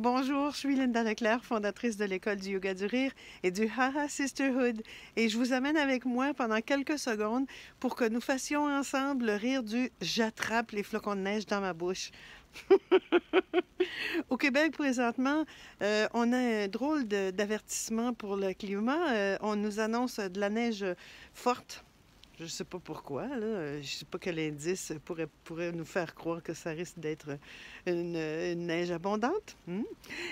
Bonjour, je suis Linda Leclerc, fondatrice de l'école du yoga du rire et du Haha Sisterhood, et je vous amène avec moi pendant quelques secondes pour que nous fassions ensemble le rire du J'attrape les flocons de neige dans ma bouche. Au Québec, présentement, euh, on a un drôle d'avertissement pour le climat. Euh, on nous annonce de la neige forte je ne sais pas pourquoi, je ne sais pas quel indice pourrait, pourrait nous faire croire que ça risque d'être une, neige abondante. Hmm?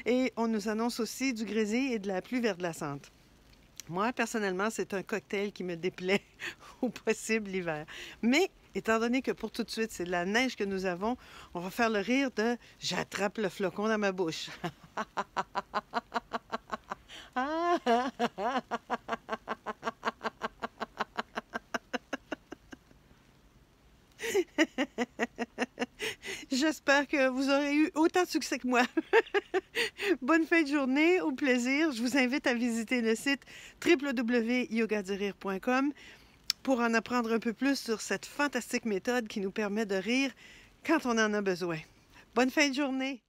Et on nous annonce aussi du grésil et de la pluie verglaçante. Moi, personnellement, c'est un cocktail qui me déplaît au possible l'hiver. Mais étant donné que pour tout de suite, c'est de la neige que nous avons, on va faire le rire de j'attrape le flocon dans ma bouche. Ah, ah, ah, J'espère que vous aurez eu autant de succès que moi. Bonne fin de journée, au plaisir. Je vous invite à visiter le site www.yogadurir.com pour en apprendre un peu plus sur cette fantastique méthode qui nous permet de rire quand on en a besoin. Bonne fin de journée!